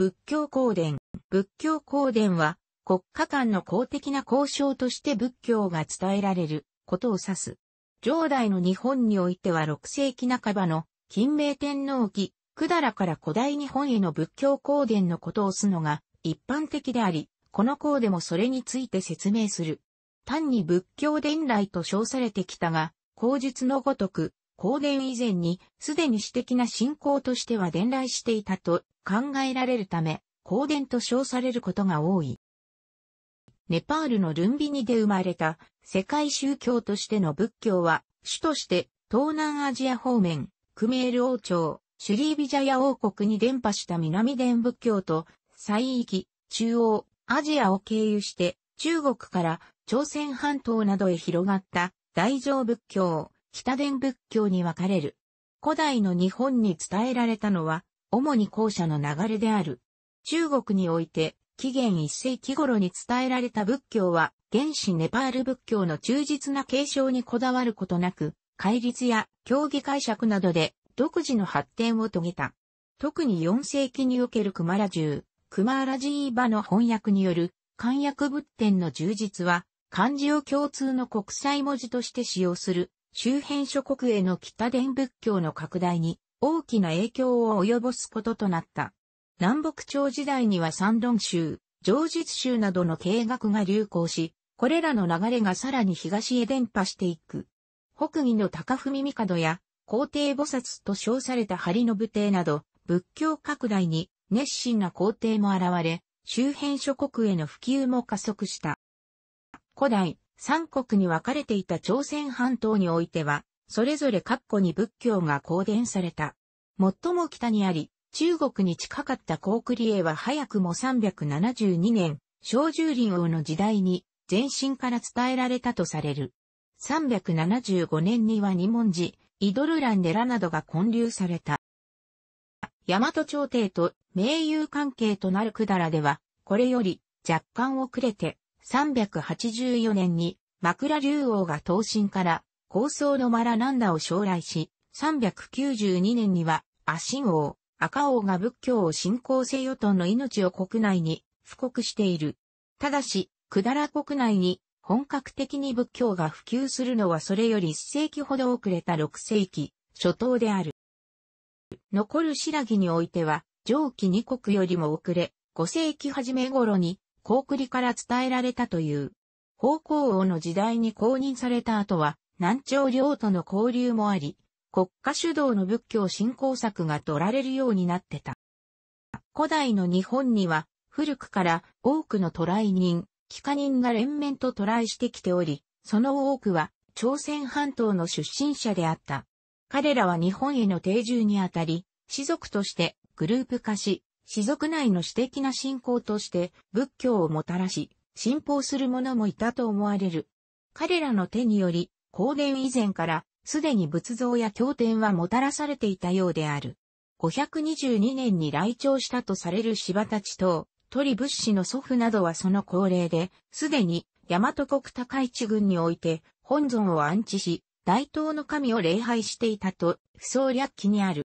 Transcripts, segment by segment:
仏教公伝。仏教公伝は、国家間の公的な交渉として仏教が伝えられることを指す。上代の日本においては6世紀半ばの金明天皇期、百済から古代日本への仏教公伝のことをすのが一般的であり、この項でもそれについて説明する。単に仏教伝来と称されてきたが、口述のごとく、公伝以前に、すでに私的な信仰としては伝来していたと考えられるため、公伝と称されることが多い。ネパールのルンビニで生まれた世界宗教としての仏教は、主として東南アジア方面、クメール王朝、シュリービジャヤ王国に伝播した南伝仏教と、西域、中央、アジアを経由して、中国から朝鮮半島などへ広がった大乗仏教、北伝仏教に分かれる。古代の日本に伝えられたのは、主に後者の流れである。中国において、紀元一世紀頃に伝えられた仏教は、原始ネパール仏教の忠実な継承にこだわることなく、戒律や教義解釈などで独自の発展を遂げた。特に4世紀におけるクマラー・クマラジーバの翻訳による漢訳仏典の充実は、漢字を共通の国際文字として使用する周辺諸国への北伝仏教の拡大に大きな影響を及ぼすこととなった。南北朝時代には山論宗、上実宗などの経学が流行し、これらの流れがさらに東へ伝播していく。北魏の高文帝や皇帝菩薩と称された張信帝など、仏教拡大に熱心な皇帝も現れ、周辺諸国への普及も加速した。古代、三国に分かれていた朝鮮半島においては、それぞれ各個に仏教が公伝された。最も北にあり、中国に近かった高句麗は早くも372年、小十林王の時代に前身から伝えられたとされる。375年には二文字、イドルラン寺などが建立された。大和朝廷と盟友関係となる百済では、これより若干遅れて384年に枕竜王が東進から高僧のマラナンダを将来し、392年にはアシン王、赤王が仏教を信仰せよとの命を国内に布告している。ただし、百済国内に本格的に仏教が普及するのはそれより1世紀ほど遅れた6世紀初頭である。残る白木においては、上記二国よりも遅れ、5世紀初め頃に高栗から伝えられたという。宝光王の時代に公認された後は、南朝領との交流もあり、国家主導の仏教振興策が取られるようになってた。古代の日本には、古くから多くの渡来人、帰化人が連綿と渡来してきており、その多くは朝鮮半島の出身者であった。彼らは日本への定住にあたり、士族としてグループ化し、氏族内の私的な信仰として仏教をもたらし、信奉する者もいたと思われる。彼らの手により、公伝以前からすでに仏像や経典はもたらされていたようである。522年に来庁したとされる柴たち等、鳥仏師の祖父などはその高齢で、すでに大和国高市郡において本尊を安置し、大東の神を礼拝していたと、不創略記にある。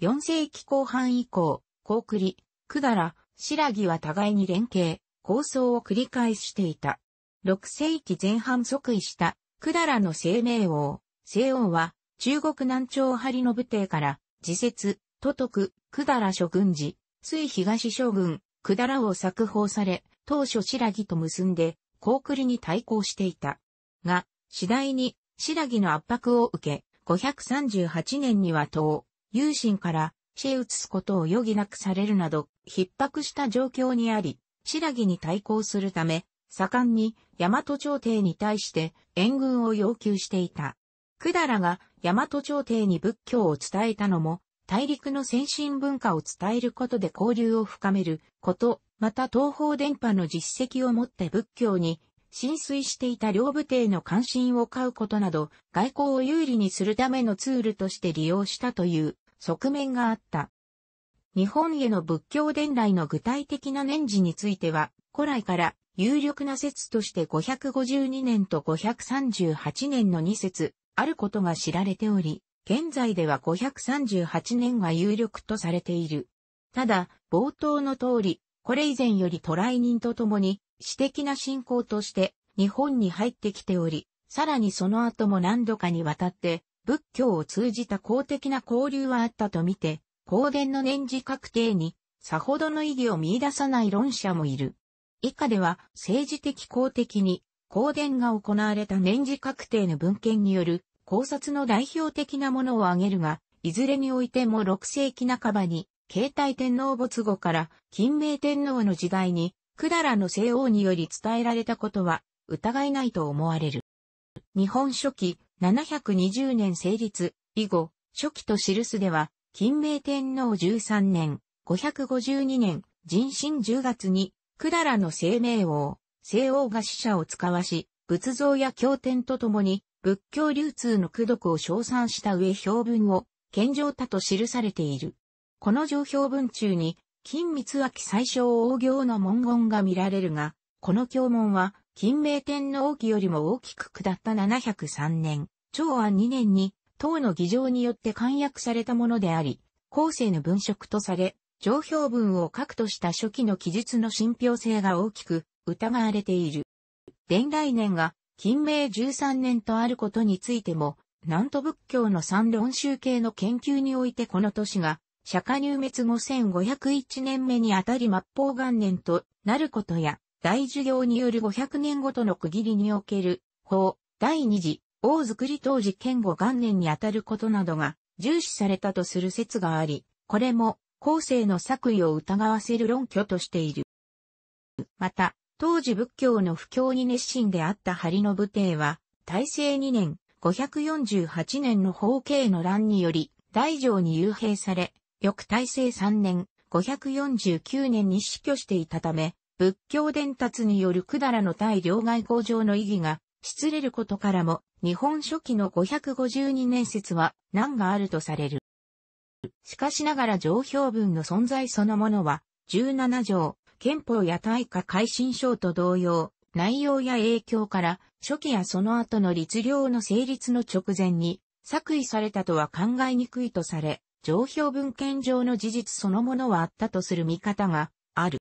4世紀後半以降、高栗、くだら、白木は互いに連携、構想を繰り返していた。6世紀前半即位した、くだらの生命王、西王は、中国南朝張の武帝から、自説、都督、くだら諸軍事、水東将軍、くだらを作法され、当初白木と結んで、高栗に対抗していた。が、次第に、白木の圧迫を受け、538年には東、有心から、へ移すことを余儀なくされるなど、逼迫した状況にあり、白木に対抗するため、盛んに大和朝廷に対して援軍を要求していた。百済が大和朝廷に仏教を伝えたのも、大陸の先進文化を伝えることで交流を深めること、また東方電波の実績をもって仏教に浸水していた両部廷の関心を買うことなど、外交を有利にするためのツールとして利用したという側面があった。日本への仏教伝来の具体的な年次については、古来から有力な説として552年と538年の2説、あることが知られており、現在では538年が有力とされている。ただ、冒頭の通り、これ以前より渡来人と共に、私的な信仰として日本に入ってきており、さらにその後も何度かにわたって仏教を通じた公的な交流はあったとみて、公伝の年次確定に、さほどの意義を見出さない論者もいる。以下では、政治的公的に、公伝が行われた年次確定の文献による考察の代表的なものを挙げるが、いずれにおいても6世紀半ばに、慶太天皇没後から金明天皇の時代に、だらの西王により伝えられたことは、疑いないと思われる。日本書紀、720年成立以後、初期と記すでは、金明天皇13年、552年、人心10月に、百らの生命王、聖王が死者を使わし、仏像や経典とともに、仏教流通の功徳を称賛した上表文を、献上たと記されている。この上表文中に、金光明最小王行の文言が見られるが、この経文は、金明天皇期よりも大きく下った703年、長安2年に、唐の議場によって簡約されたものであり、後世の文職とされ、上評文を書くとした初期の記述の信憑性が大きく疑われている。伝来年が金明13年とあることについても、南都仏教の三論集計の研究においてこの年が、釈迦入滅後1501年目にあたり末法元年となることや、大事業による500年ごとの区切りにおける、法、第二次、王作り当時建後元年にあたることなどが重視されたとする説があり、これも後世の作為を疑わせる論拠としている。また、当時仏教の布教に熱心であった張武帝は、大政2年、548年の法慶の乱により、大城に幽閉され、翌大政3年、549年に死去していたため、仏教伝達による百済の対両外交上の意義が失れることからも、日本初期の552年説は難があるとされる。しかしながら上評文の存在そのものは、17条、憲法や大化改新章と同様、内容や影響から、初期やその後の律令の成立の直前に、作為されたとは考えにくいとされ、上評文献上の事実そのものはあったとする見方がある。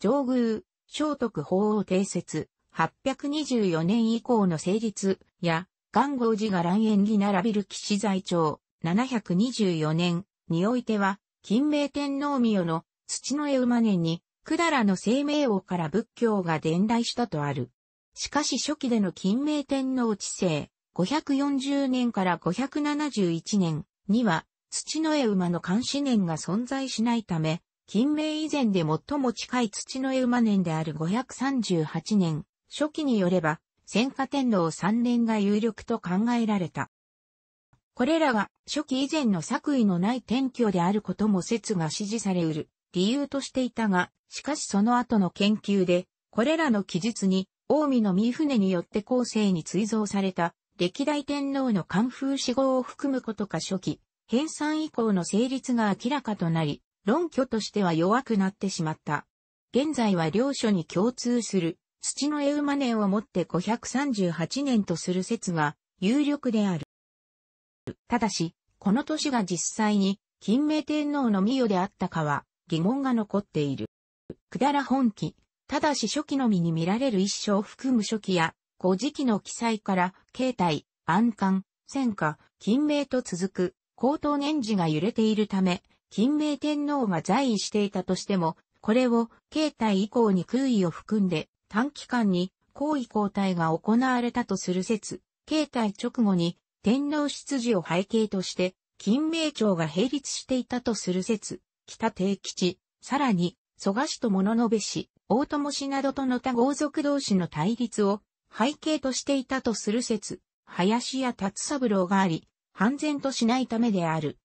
上宮、聖徳法を定説、824年以降の成立や、元号寺が乱縁に並びる騎士在庁、724年においては、金明天皇御代の土の絵馬年に、百済の生命王から仏教が伝来したとある。しかし初期での金明天皇治世、540年から571年には、土の絵馬の監視年が存在しないため、近明以前で最も近い土の絵馬年である538年、初期によれば、戦火天皇3年が有力と考えられた。これらが初期以前の作為のない転居であることも説が支持されうる理由としていたが、しかしその後の研究で、これらの記述に、近江の三船によって後世に追贈された歴代天皇の寒風死号を含むことか初期、編纂以降の成立が明らかとなり、論拠としては弱くなってしまった。現在は両書に共通する、土のエウマネンをもって538年とする説が有力である。ただし、この年が実際に、金明天皇の御世であったかは疑問が残っている。くだら本記、ただし初期のみに見られる一生含む初期や、古事記の記載から、形態、暗観、戦火、金明と続く、高等年次が揺れているため、金明天皇が在位していたとしても、これを、慶大以降に空位を含んで、短期間に、皇位交代が行われたとする説、慶大直後に、天皇出自を背景として、金明朝が並立していたとする説、北定吉、さらに、蘇我氏と物部氏、大友氏などとの他豪族同士の対立を背景としていたとする説、林家達三郎があり、半然としないためである。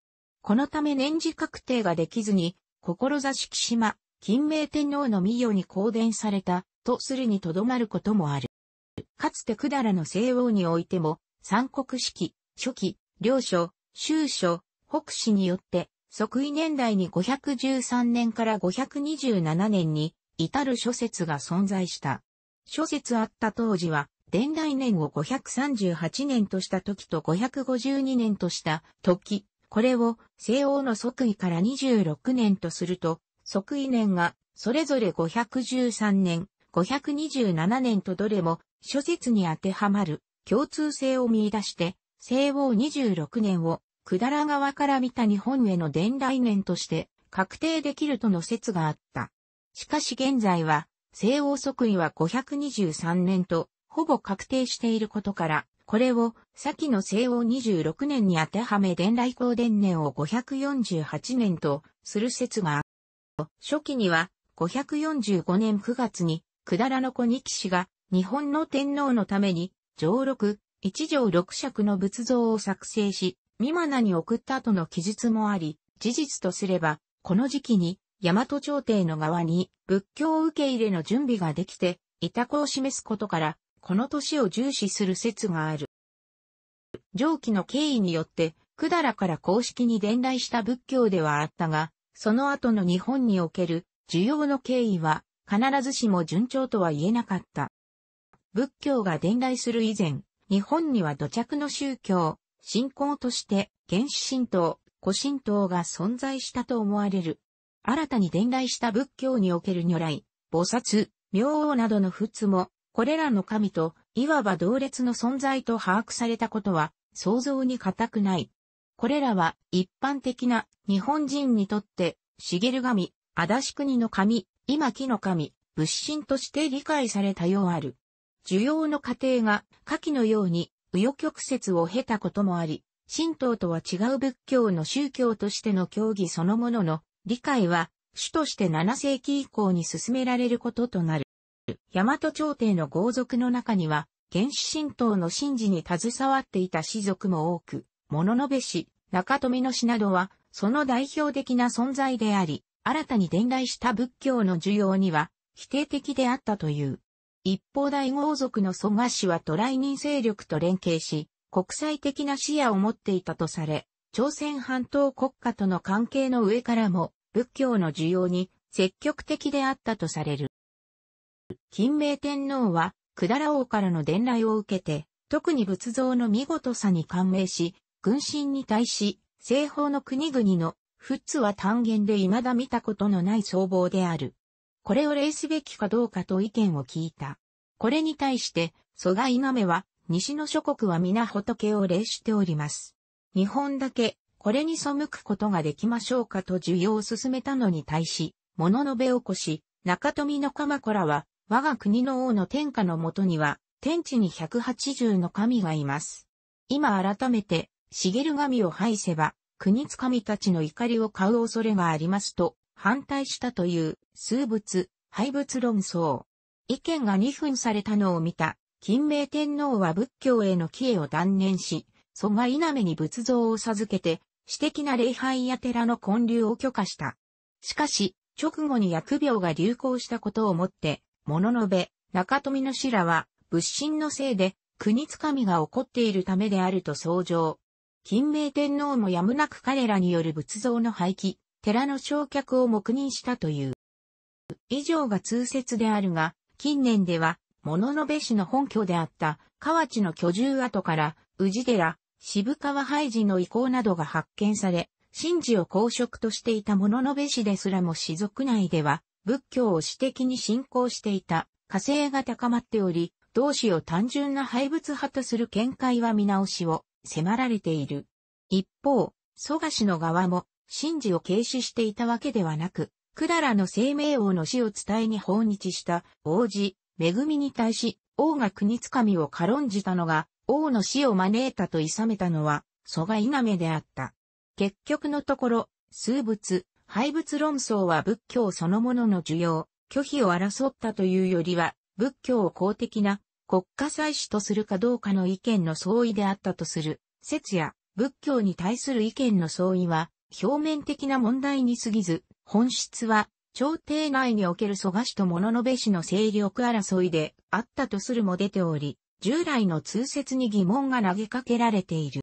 このため年次確定ができずに、志木島、金明天皇の御世に公伝された、とするにとどまることもある。かつて百済の西欧においても、三国式、初期、領書、終書、北史によって、即位年代に513年から527年に至る諸説が存在した。諸説あった当時は、伝来年を538年とした時と552年とした時、これを西欧の即位から26年とすると、即位年がそれぞれ513年、527年とどれも諸説に当てはまる共通性を見出して、西欧26年を百済側から見た日本への伝来年として確定できるとの説があった。しかし現在は西欧即位は523年とほぼ確定していることから、これを、先の西欧26年に当てはめ伝来光伝年を548年とする説があ初期には、545年9月に、くだらの子二騎士が、日本の天皇のために、上六、一条六尺の仏像を作成し、三間に送った後の記述もあり、事実とすれば、この時期に、大和朝廷の側に、仏教受け入れの準備ができて、いた子を示すことから、この年を重視する説がある。上記の経緯によって、百済から公式に伝来した仏教ではあったが、その後の日本における需要の経緯は必ずしも順調とは言えなかった。仏教が伝来する以前、日本には土着の宗教、信仰として原始神道、古神道が存在したと思われる。新たに伝来した仏教における如来、菩薩、明王などの仏もこれらの神と、いわば同列の存在と把握されたことは、想像に難くない。これらは、一般的な日本人にとって、茂神、足立国の神、今木の神、仏神として理解されたようある。需要の過程が、下記のように、右翼曲折を経たこともあり、神道とは違う仏教の宗教としての教義そのものの理解は、主として7世紀以降に進められることとなる。大和朝廷の豪族の中には、原始神道の神事に携わっていた士族も多く、物の部氏、中富の氏などは、その代表的な存在であり、新たに伝来した仏教の需要には、否定的であったという。一方大豪族の蘇我氏は渡来人勢力と連携し、国際的な視野を持っていたとされ、朝鮮半島国家との関係の上からも、仏教の需要に積極的であったとされる。金明天皇は、百済王からの伝来を受けて、特に仏像の見事さに感銘し、軍神に対し、西方の国々の、仏は単元で未だ見たことのない僧帽である。これを礼すべきかどうかと意見を聞いた。これに対して、蘇我稲目は、西の諸国は皆仏を礼しております。日本だけ、これに背くことができましょうかと需要を進めたのに対し、物のべをこし、中富の鎌子らは、我が国の王の天下のもとには、天地に180の神がいます。今改めて、茂神を排せば、国つかみたちの怒りを買う恐れがありますと、反対したという、数物、廃物論争。意見が2分されたのを見た、金明天皇は仏教への帰依を断念し、蘇我稲目に仏像を授けて、私的な礼拝や寺の建立を許可した。しかし、直後に疫病が流行したことをもって、物のべ、中富の氏らは、仏心のせいで、国つかみが起こっているためであると相乗。金明天皇もやむなく彼らによる仏像の廃棄、寺の焼却を黙認したという。以上が通説であるが、近年では、物のべ氏の本拠であった、河内の居住跡から、宇治寺、渋川廃寺の遺構などが発見され、神事を公職としていた物のべ氏ですらも士族内では、仏教を私的に信仰していた火星が高まっており、同志を単純な廃物派とする見解は見直しを迫られている。一方、蘇我氏の側も、神事を軽視していたわけではなく、クララの生命王の死を伝えに訪日した王子、恵みに対し、王が国つかみを軽んじたのが、王の死を招いたと諌めたのは、蘇我稲目であった。結局のところ、数物、廃仏論争は仏教そのものの需要、拒否を争ったというよりは、仏教を公的な国家祭祀とするかどうかの意見の相違であったとする説や、仏教に対する意見の相違は、表面的な問題に過ぎず、本質は、朝廷内における蘇我氏と物部氏の勢力争いであったとするも出ており、従来の通説に疑問が投げかけられている。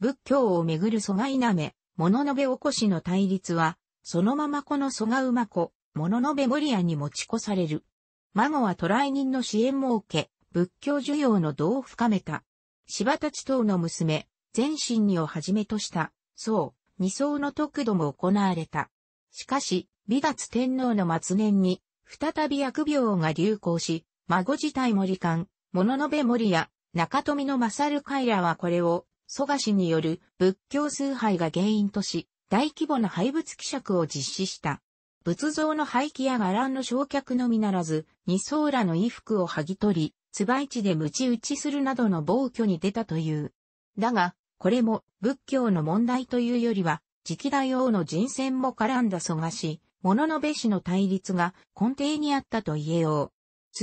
仏教をめぐる蘇我否め、物のべ起こしの対立は、そのままこの蘇我馬子、物のべ守屋に持ち越される。孫は渡来人の支援も受け、仏教需要の度を深めた。柴たち等の娘、全身にをはじめとした、そう、二層の得度も行われた。しかし、美達天皇の末年に、再び薬病が流行し、孫自体森官、物のべ森屋、中富の勝るイらはこれを、蘇我氏による仏教崇拝が原因とし、大規模な廃仏希釈を実施した。仏像の廃棄や伽藍の焼却のみならず、二層らの衣服を剥ぎ取り、つばい地で鞭打ちするなどの暴挙に出たという。だが、これも仏教の問題というよりは、直大王の人選も絡んだ蘇我氏、物の部氏の対立が根底にあったと言えよう。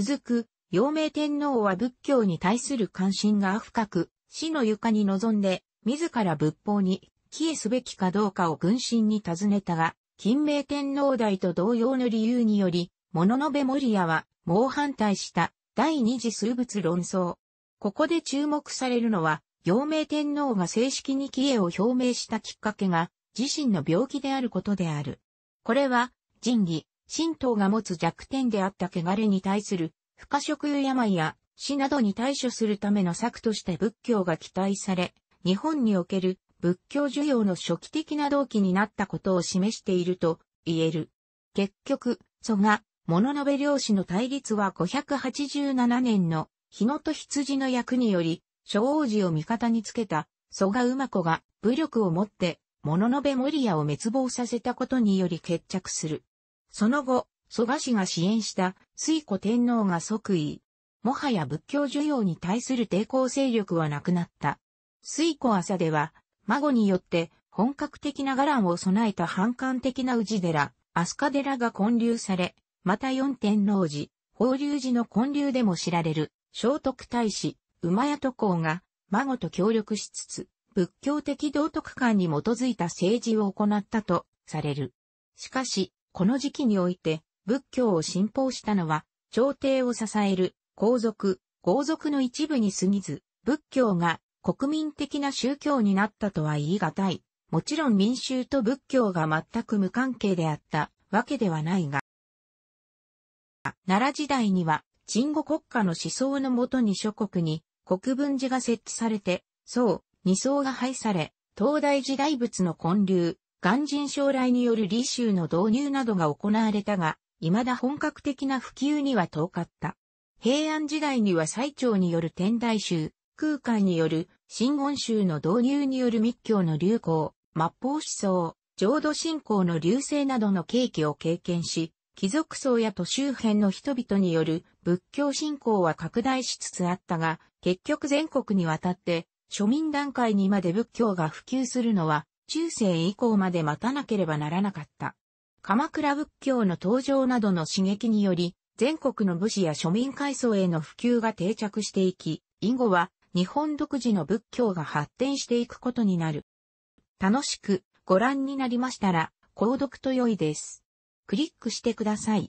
続く、陽明天皇は仏教に対する関心が深く、死の床に臨んで、自ら仏法に、帰依すべきかどうかを軍神に尋ねたが、金明天皇代と同様の理由により、物の部守屋は、猛反対した、第二次数物論争。ここで注目されるのは、陽明天皇が正式に帰依を表明したきっかけが、自身の病気であることである。これは、仁義、神道が持つ弱点であった穢れに対する、不可食病や死などに対処するための策として仏教が期待され、日本における仏教需要の初期的な動機になったことを示していると言える。結局、蘇我、物部漁師の対立は587年の日野と羊の役により、諸王子を味方につけた蘇我馬子が武力をもって物部守屋を滅亡させたことにより決着する。その後、蘇我氏が支援した水古天皇が即位。もはや仏教需要に対する抵抗勢力はなくなった。水湖朝では、孫によって本格的な伽藍を備えた反感的な氏寺、飛鳥寺が建立され、また四天王寺、法隆寺の建立でも知られる、聖徳太子、馬屋渡公が、孫と協力しつつ、仏教的道徳観に基づいた政治を行ったとされる。しかし、この時期において、仏教を信奉したのは、朝廷を支える皇族、豪族の一部に過ぎず、仏教が国民的な宗教になったとは言い難い。もちろん民衆と仏教が全く無関係であったわけではないが、奈良時代には、鎮護国家の思想のもとに諸国に国分寺が設置されて、宋、二層が廃され、東大時代仏の建立、鑑真将来による理宗の導入などが行われたが、未だ本格的な普及には遠かった。平安時代には最長による天台宗、空海による真言宗の導入による密教の流行、末法思想、浄土信仰の流星などの契機を経験し、貴族層や都周辺の人々による仏教信仰は拡大しつつあったが、結局全国にわたって庶民段階にまで仏教が普及するのは中世以降まで待たなければならなかった。鎌倉仏教の登場などの刺激により、全国の武士や庶民階層への普及が定着していき、以後は日本独自の仏教が発展していくことになる。楽しくご覧になりましたら、購読と良いです。クリックしてください。